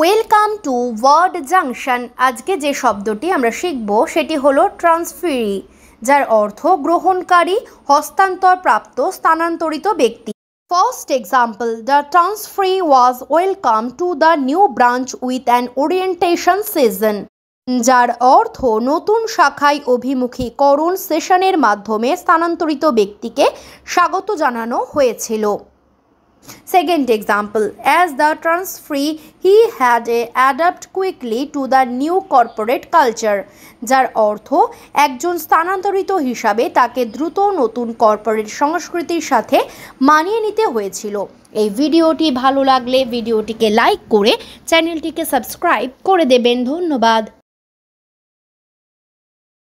welcome to word junction আজকে যে শব্দটি আমরা শিখব সেটি হলো ট্রান্সফিরি যার অর্থ গ্রহণকারী হস্তান্তরপ্রাপ্ত স্থানান্তরিত ব্যক্তি first example the transferee was welcome to the new branch with an orientation session যার অর্থ নতুন শাখায় অভিমুখীকরণ সেশনের মাধ্যমে স্থানান্তরিত ব্যক্তিকে স্বাগত জানানো হয়েছিল Second example, as the trans-free, he had a adapt quickly to the new corporate culture, যার অর্থ একজন স্থানান্তরিত হিসাবে তাকে দ্রুত নতুন কর্পোরেট সংস্কৃতির সাথে মানিয়ে নিতে হয়েছিল এই ভিডিওটি ভালো লাগলে ভিডিওটিকে লাইক করে চ্যানেলটিকে সাবস্ক্রাইব করে দেবেন ধন্যবাদ